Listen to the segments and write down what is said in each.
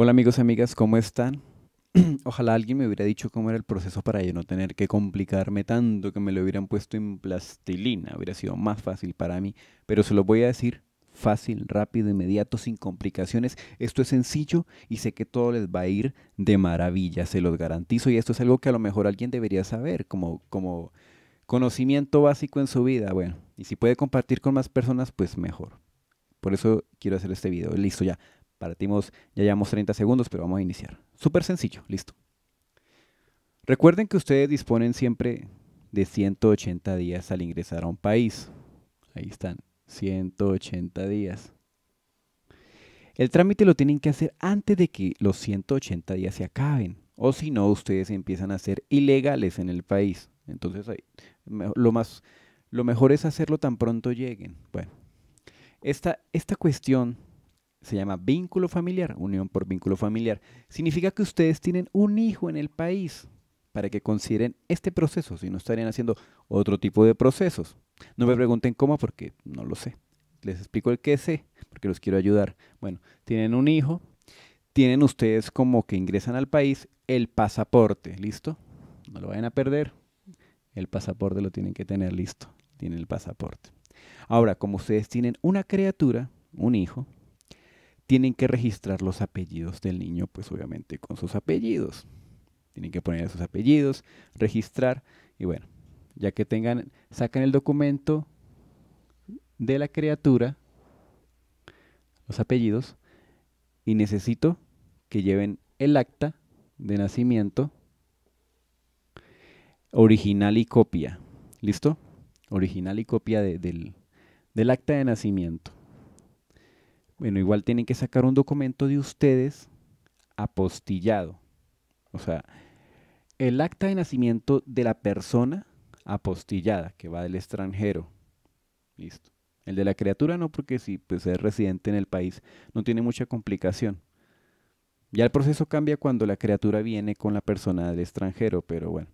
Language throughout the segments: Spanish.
Hola amigos y amigas, ¿cómo están? Ojalá alguien me hubiera dicho cómo era el proceso para yo no tener que complicarme tanto, que me lo hubieran puesto en plastilina, hubiera sido más fácil para mí, pero se lo voy a decir fácil, rápido, inmediato, sin complicaciones. Esto es sencillo y sé que todo les va a ir de maravilla, se los garantizo. Y esto es algo que a lo mejor alguien debería saber como, como conocimiento básico en su vida. Bueno, y si puede compartir con más personas, pues mejor. Por eso quiero hacer este video. Listo ya. Partimos, ya llevamos 30 segundos, pero vamos a iniciar. Súper sencillo, listo. Recuerden que ustedes disponen siempre de 180 días al ingresar a un país. Ahí están, 180 días. El trámite lo tienen que hacer antes de que los 180 días se acaben. O si no, ustedes empiezan a ser ilegales en el país. Entonces, lo, más, lo mejor es hacerlo tan pronto lleguen. Bueno, esta cuestión se llama vínculo familiar, unión por vínculo familiar. Significa que ustedes tienen un hijo en el país para que consideren este proceso, si no estarían haciendo otro tipo de procesos. No me pregunten cómo porque no lo sé. Les explico el qué sé porque los quiero ayudar. Bueno, tienen un hijo, tienen ustedes como que ingresan al país el pasaporte, ¿listo? No lo vayan a perder. El pasaporte lo tienen que tener listo. Tienen el pasaporte. Ahora, como ustedes tienen una criatura, un hijo, tienen que registrar los apellidos del niño, pues obviamente con sus apellidos. Tienen que poner sus apellidos, registrar y bueno, ya que tengan, sacan el documento de la criatura, los apellidos, y necesito que lleven el acta de nacimiento original y copia. ¿Listo? Original y copia del acta de nacimiento. Bueno, igual tienen que sacar un documento de ustedes apostillado. O sea, el acta de nacimiento de la persona apostillada que va del extranjero. Listo. El de la criatura no, porque si pues, es residente en el país no tiene mucha complicación. Ya el proceso cambia cuando la criatura viene con la persona del extranjero, pero bueno,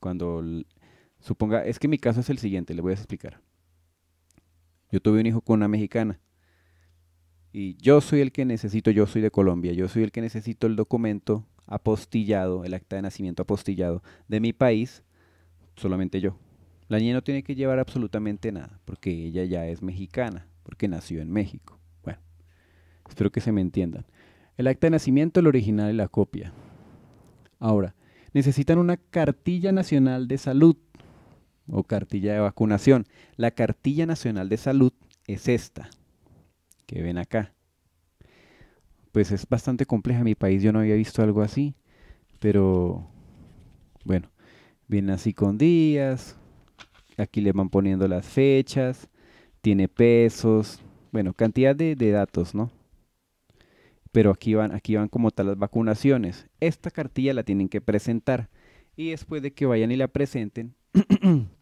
cuando suponga, es que mi caso es el siguiente, le voy a explicar. Yo tuve un hijo con una mexicana. Y yo soy el que necesito, yo soy de Colombia, yo soy el que necesito el documento apostillado, el acta de nacimiento apostillado de mi país, solamente yo. La niña no tiene que llevar absolutamente nada, porque ella ya es mexicana, porque nació en México. Bueno, espero que se me entiendan. El acta de nacimiento, el original y la copia. Ahora, necesitan una cartilla nacional de salud o cartilla de vacunación. La cartilla nacional de salud es esta que ven acá. Pues es bastante compleja. mi país yo no había visto algo así. Pero bueno, viene así con días. Aquí le van poniendo las fechas. Tiene pesos. Bueno, cantidad de, de datos, ¿no? Pero aquí van, aquí van como tal las vacunaciones. Esta cartilla la tienen que presentar. Y después de que vayan y la presenten,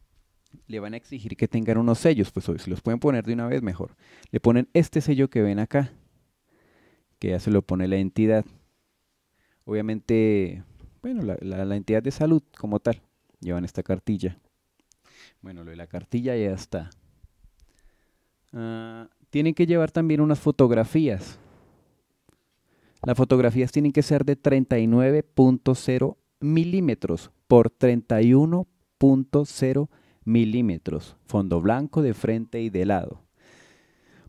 le van a exigir que tengan unos sellos, pues si los pueden poner de una vez mejor. Le ponen este sello que ven acá, que ya se lo pone la entidad. Obviamente, bueno, la, entidad de salud como tal, llevan esta cartilla. Bueno, lo de la cartilla ya está. Ah, tienen que llevar también unas fotografías. Las fotografías tienen que ser de 39.0 milímetros por 31.0 milímetros milímetros, fondo blanco de frente y de lado.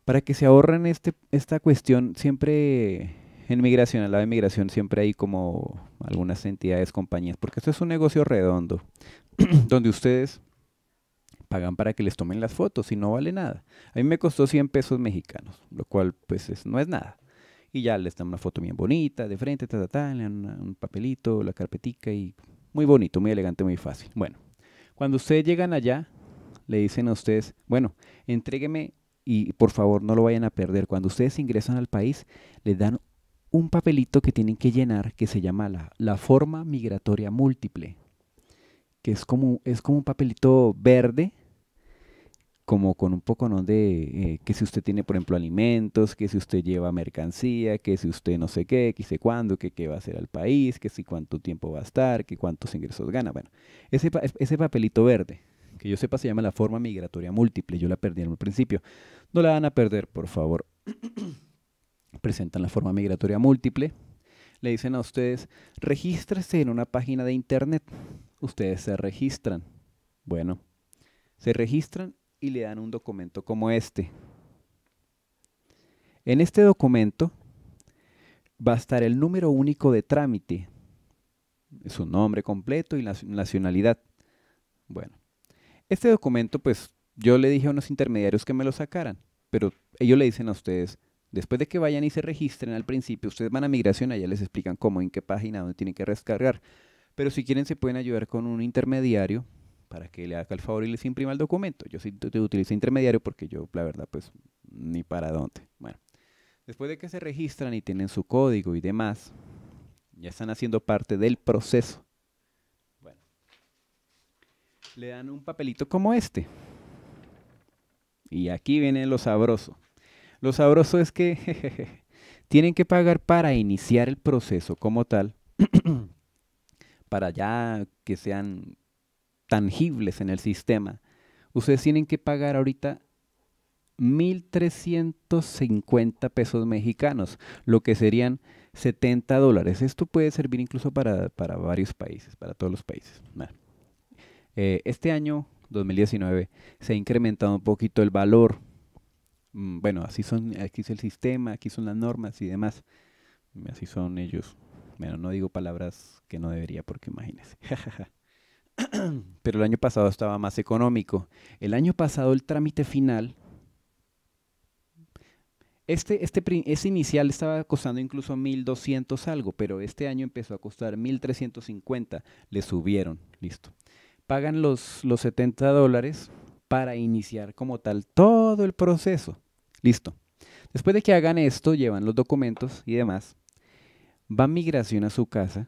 Para que se ahorren este, esta cuestión, siempre en migración, al lado de migración, siempre hay como algunas entidades, compañías, porque esto es un negocio redondo, donde ustedes pagan para que les tomen las fotos y no vale nada. A mí me costó 100 pesos mexicanos, lo cual pues no es nada. Y ya les dan una foto bien bonita, de frente, ta, ta, un papelito, la carpetica y muy bonito, muy elegante, muy fácil. Bueno, cuando ustedes llegan allá, le dicen a ustedes, bueno, entrégueme y por favor no lo vayan a perder. Cuando ustedes ingresan al país, les dan un papelito que tienen que llenar que se llama la, la forma migratoria múltiple, que es como, es como un papelito verde como con un poco ¿no? de eh, que si usted tiene, por ejemplo, alimentos, que si usted lleva mercancía, que si usted no sé qué, que sé cuándo, que qué va a hacer al país, que si cuánto tiempo va a estar, que cuántos ingresos gana. Bueno, ese, ese papelito verde, que yo sepa se llama la forma migratoria múltiple, yo la perdí en un principio. No la van a perder, por favor. Presentan la forma migratoria múltiple. Le dicen a ustedes, regístrese en una página de internet. Ustedes se registran. Bueno, se registran y le dan un documento como este. En este documento va a estar el número único de trámite, su nombre completo y la nacionalidad. Bueno, este documento pues yo le dije a unos intermediarios que me lo sacaran, pero ellos le dicen a ustedes, después de que vayan y se registren al principio, ustedes van a migración, allá les explican cómo, en qué página, dónde tienen que descargar. Pero si quieren se pueden ayudar con un intermediario para que le haga el favor y les imprima el documento. Yo sí te intermediario porque yo, la verdad, pues ni para dónde. Bueno, después de que se registran y tienen su código y demás, ya están haciendo parte del proceso. Bueno, le dan un papelito como este. Y aquí viene lo sabroso. Lo sabroso es que tienen que pagar para iniciar el proceso como tal, para ya que sean tangibles en el sistema. Ustedes tienen que pagar ahorita 1.350 pesos mexicanos, lo que serían 70 dólares. Esto puede servir incluso para, para varios países, para todos los países. Eh, este año, 2019, se ha incrementado un poquito el valor. Mm, bueno, así son, aquí es el sistema, aquí son las normas y demás. Así son ellos. Bueno, no digo palabras que no debería porque imagínense. pero el año pasado estaba más económico. El año pasado el trámite final, este, este, inicial estaba costando incluso 1.200 algo, pero este año empezó a costar 1.350, le subieron, listo. Pagan los, los 70 dólares para iniciar como tal todo el proceso, listo. Después de que hagan esto, llevan los documentos y demás, va migración a su casa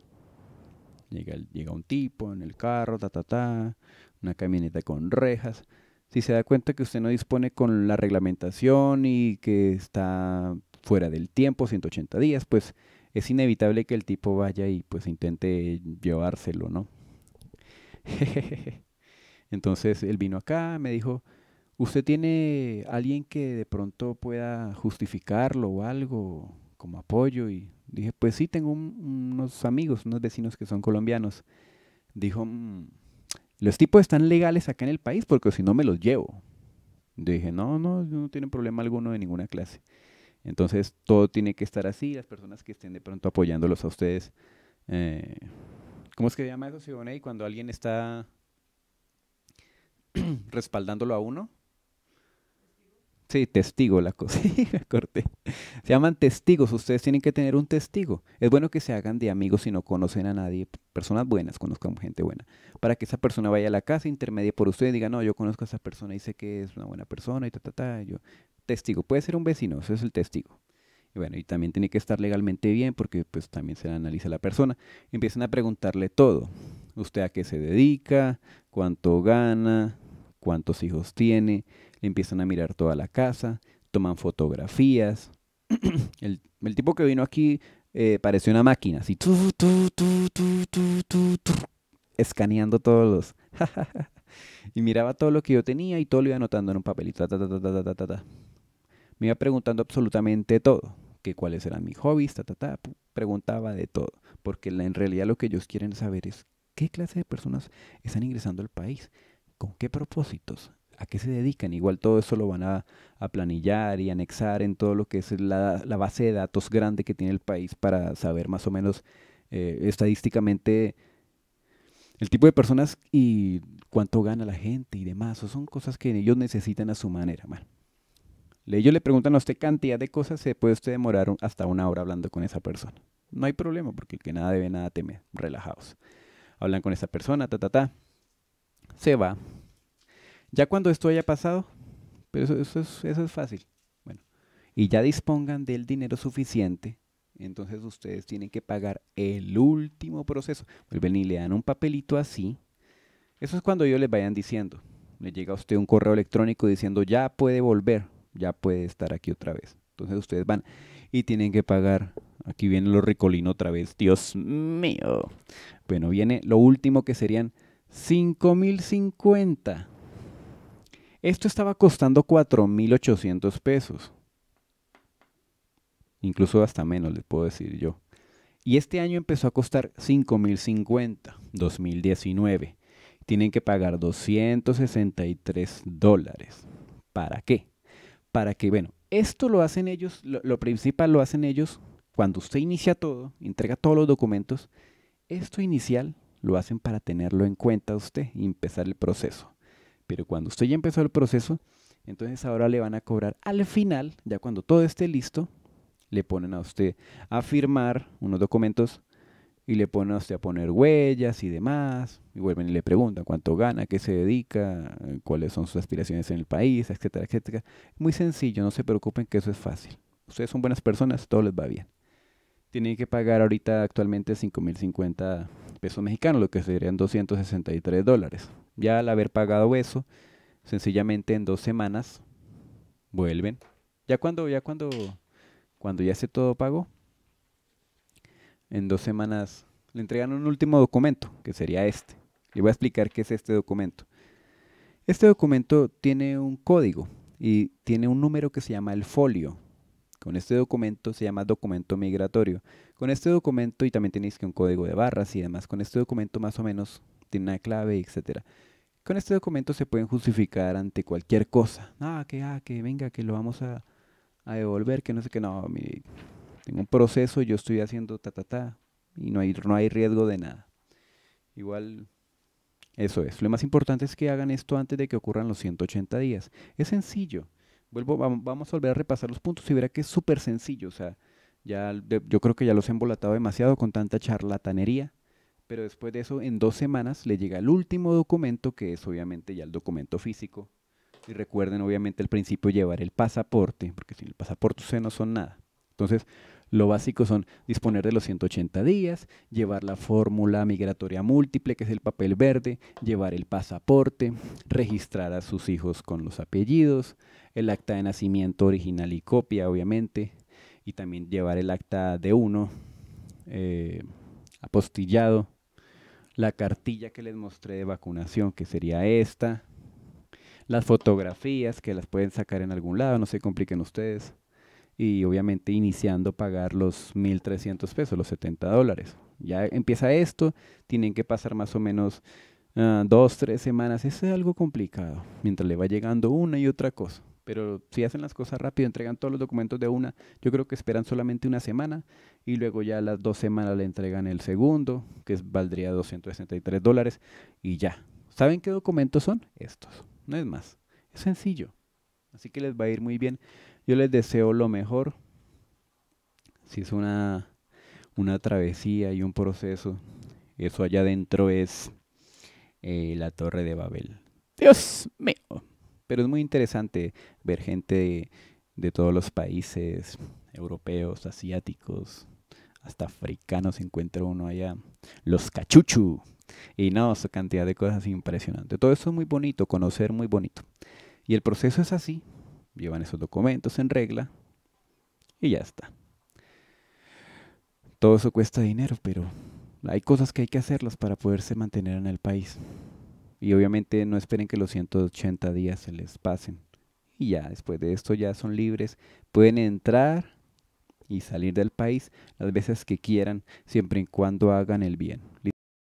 Llega, llega un tipo en el carro, ta, ta, ta, una camioneta con rejas. Si se da cuenta que usted no dispone con la reglamentación y que está fuera del tiempo, 180 días, pues es inevitable que el tipo vaya y pues intente llevárselo, ¿no? Entonces él vino acá, me dijo, ¿usted tiene alguien que de pronto pueda justificarlo o algo como apoyo? Y Dije, pues sí, tengo unos amigos, unos vecinos que son colombianos. Dijo, mm, los tipos están legales acá en el país porque si no me los llevo. dije, no, no, no tienen problema alguno de ninguna clase. Entonces todo tiene que estar así, las personas que estén de pronto apoyándolos a ustedes. Eh, ¿Cómo es que se llama eso, Siboney? Cuando alguien está respaldándolo a uno. Sí, testigo la cosa. corté. Se llaman testigos. Ustedes tienen que tener un testigo. Es bueno que se hagan de amigos si no conocen a nadie. Personas buenas, conozcan gente buena. Para que esa persona vaya a la casa, intermedie por ustedes, diga, no, yo conozco a esa persona y sé que es una buena persona y ta, ta, Yo, testigo. Puede ser un vecino, eso es el testigo. Y bueno, y también tiene que estar legalmente bien porque pues también se analiza la persona. Empiezan a preguntarle todo. ¿Usted a qué se dedica? ¿Cuánto gana? ¿Cuántos hijos tiene? empiezan a mirar toda la casa, toman fotografías. el, tipo que vino aquí eh, pareció una máquina, así, escaneando todos los... y miraba todo lo que yo tenía y todo lo iba anotando en un papelito. Me iba preguntando absolutamente todo, que cuáles eran mis hobbies, ta, preguntaba de todo, porque en realidad lo que ellos quieren saber es qué clase de personas están ingresando al país, con qué propósitos, a qué se dedican. Igual todo eso lo van a, planillar y anexar en todo lo que es la, base de datos grande que tiene el país para saber más o menos eh, estadísticamente el tipo de personas y cuánto gana la gente y demás. O son cosas que ellos necesitan a su manera. Bueno, ellos le preguntan a usted cantidad de cosas, se puede usted demorar hasta una hora hablando con esa persona. No hay problema, porque el que nada debe, nada teme. Relajados. Hablan con esa persona, ta, ta, ta. Se va, ya cuando esto haya pasado, pero eso, es, fácil. Bueno, y ya dispongan del dinero suficiente, entonces ustedes tienen que pagar el último proceso. Vuelven y le dan un papelito así. Eso es cuando ellos les vayan diciendo. Le llega a usted un correo electrónico diciendo ya puede volver, ya puede estar aquí otra vez. Entonces ustedes van y tienen que pagar. Aquí viene lo recolino otra vez. Dios mío. Bueno, viene lo último que serían 5050. Esto estaba costando 4.800 pesos. Incluso hasta menos, les puedo decir yo. Y este año empezó a costar 5.050, 2019. Tienen que pagar 263 dólares. ¿Para qué? Para que, bueno, esto lo hacen ellos, lo, principal lo hacen ellos cuando usted inicia todo, entrega todos los documentos, esto inicial lo hacen para tenerlo en cuenta usted y empezar el proceso. Pero cuando usted ya empezó el proceso, entonces ahora le van a cobrar al final, ya cuando todo esté listo, le ponen a usted a firmar unos documentos y le ponen a usted a poner huellas y demás, y vuelven y le preguntan cuánto gana, qué se dedica, cuáles son sus aspiraciones en el país, etcétera, etcétera. Muy sencillo, no se preocupen que eso es fácil. Ustedes son buenas personas, todo les va bien. Tienen que pagar ahorita actualmente 5.050 pesos mexicanos, lo que serían 263 dólares. Ya al haber pagado eso, sencillamente en dos semanas vuelven. Ya cuando, ya cuando, cuando ya se todo pagó, en dos semanas le entregan un último documento, que sería este. Le voy a explicar qué es este documento. Este documento tiene un código y tiene un número que se llama el folio. Con este documento se llama documento migratorio. Con este documento, y también tenéis que un código de barras y demás, con este documento más o menos tiene una clave, etcétera, Con este documento se pueden justificar ante cualquier cosa. Ah, que, ah, que venga, que lo vamos a, a devolver, que no sé qué, no, tengo un proceso, y yo estoy haciendo ta, ta, ta, y no hay, no hay riesgo de nada. Igual, eso es. Lo más importante es que hagan esto antes de que ocurran los 180 días. Es sencillo. Vuelvo, vamos a volver a repasar los puntos y verá que es súper sencillo. O sea, ya, yo creo que ya los he embolatado demasiado con tanta charlatanería pero después de eso, en dos semanas, le llega el último documento, que es obviamente ya el documento físico. Y recuerden, obviamente, al principio llevar el pasaporte, porque sin el pasaporte ustedes no son nada. Entonces, lo básico son disponer de los 180 días, llevar la fórmula migratoria múltiple, que es el papel verde, llevar el pasaporte, registrar a sus hijos con los apellidos, el acta de nacimiento original y copia, obviamente, y también llevar el acta de uno eh, apostillado la cartilla que les mostré de vacunación, que sería esta, las fotografías que las pueden sacar en algún lado, no se compliquen ustedes. Y obviamente iniciando pagar los 1.300 pesos, los 70 dólares. Ya empieza esto, tienen que pasar más o menos ah, dos, tres semanas. Es algo complicado, mientras le va llegando una y otra cosa pero si hacen las cosas rápido, entregan todos los documentos de una, yo creo que esperan solamente una semana y luego ya las dos semanas le entregan el segundo, que es, valdría 263 dólares y ya. ¿Saben qué documentos son? Estos, no es más, es sencillo. Así que les va a ir muy bien. Yo les deseo lo mejor. Si es una, una travesía y un proceso, eso allá adentro es eh, la torre de Babel. Dios mío. Pero es muy interesante ver gente de, todos los países, europeos, asiáticos, hasta africanos encuentra uno allá. Los cachuchu. Y no, esa cantidad de cosas impresionante. Todo eso es muy bonito, conocer muy bonito. Y el proceso es así. Llevan esos documentos en regla y ya está. Todo eso cuesta dinero, pero hay cosas que hay que hacerlas para poderse mantener en el país. Y obviamente no esperen que los 180 días se les pasen. Y ya después de esto ya son libres. Pueden entrar y salir del país las veces que quieran, siempre y cuando hagan el bien.